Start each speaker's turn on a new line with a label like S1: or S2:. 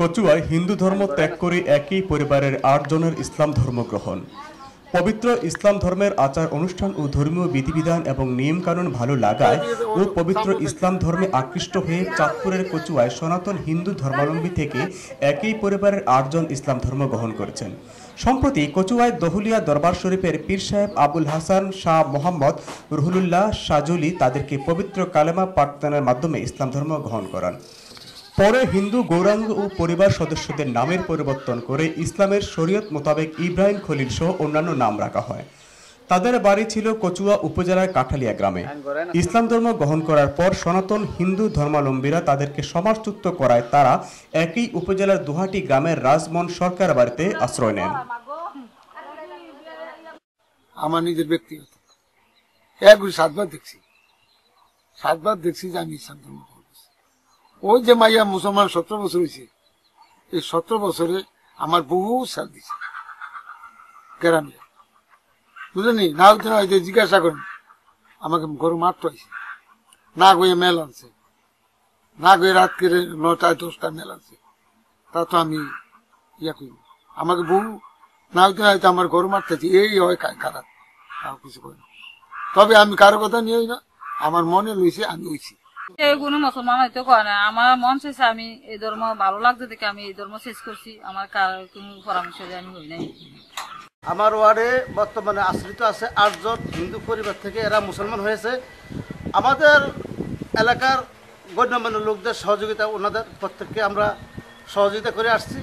S1: কচুয়ায় হিন্দু ধর্ম ত্যাগ করে একই পরিবারের আটজনের ইসলাম ধর্ম গ্রহণ পবিত্র ইসলাম ধর্মের আচার অনুষ্ঠান ও ধর্মীয় বিধিবিধান এবং নিয়মকানুন ভালো লাগায়
S2: ও পবিত্র ইসলাম
S1: ধর্মে আকৃষ্ট হয়ে চাঁদপুরের কচুয়ায় সনাতন হিন্দু ধর্মাবলম্বী থেকে একই পরিবারের আটজন ইসলাম ধর্ম গ্রহণ করেছেন সম্প্রতি কচুয়ায় দহুলিয়া দরবার শরীফের পীর সাহেব আবুল হাসান শাহ মোহাম্মদ রুহুলুল্লাহ শাহজুলি তাদেরকে পবিত্র কালেমা পাঠদানের মাধ্যমে ইসলাম ধর্ম গ্রহণ করান পরে হিন্দু গৌরাঙ্গ ও পরিবার সদস্যদের নামের পরিবর্তন করে ইসলামের শরীয়ত মোতাবেক ইব্রাহিম খলিল সহ অন্যান্য নাম রাখা হয় তাদের বাড়ি ছিল কচুয়া উপজেলার কাঠালিয়া গ্রামে ইসলাম ধর্ম গ্রহণ করার পর সনাতন হিন্দু ধর্মাবলম্বীরা তাদেরকে সমাজচ্যুত করায় তারা একই উপজেলার দুহাটি গ্রামের রাজমন সরকার বাড়িতে আশ্রয় নেন
S2: আমার নিজের ব্যক্তিগত এক হ্যাঁ, সাতবার দেখছি সাতবার দেখছি যে আমি ইসলাম ধর্ম ওই যে মাইয়া মুসলমান সতেরো বছর হয়েছে এই সতেরো বছরে আমার বহু সার দিছে গ্রামে বুঝলেনি না হইতে না হইতে জিজ্ঞাসা করেন আমাকে গরু মারতে হয়েছে না গিয়ে মেল আনছে না গিয়ে রাত কেড়ে নটায় দশটায় মেল আনছে তা তো আমি ইয়া করি আমাকে বহু না হইতে না আমার গরু মারতেছি এই হয় খারাপ কিছু করি তবে আমি কারো কথা নিয়ে না আমার মনে লইছে আমি হইছি
S3: এই কোনো মুসলমান হয়তো কয় না আমার মন শেষে আমি এই ধর্ম ভালো লাগছে দেখে আমি এই ধর্ম শেষ করছি আমার কোনো পরামর্শ আমি হই নাই
S2: আমার ওয়ার্ডে বর্তমানে আশ্রিত আছে আটজন হিন্দু পরিবার থেকে এরা মুসলমান হয়েছে আমাদের এলাকার গণ্যমান্য লোকদের সহযোগিতা ওনাদের প্রত্যেককে আমরা সহযোগিতা করে আসছি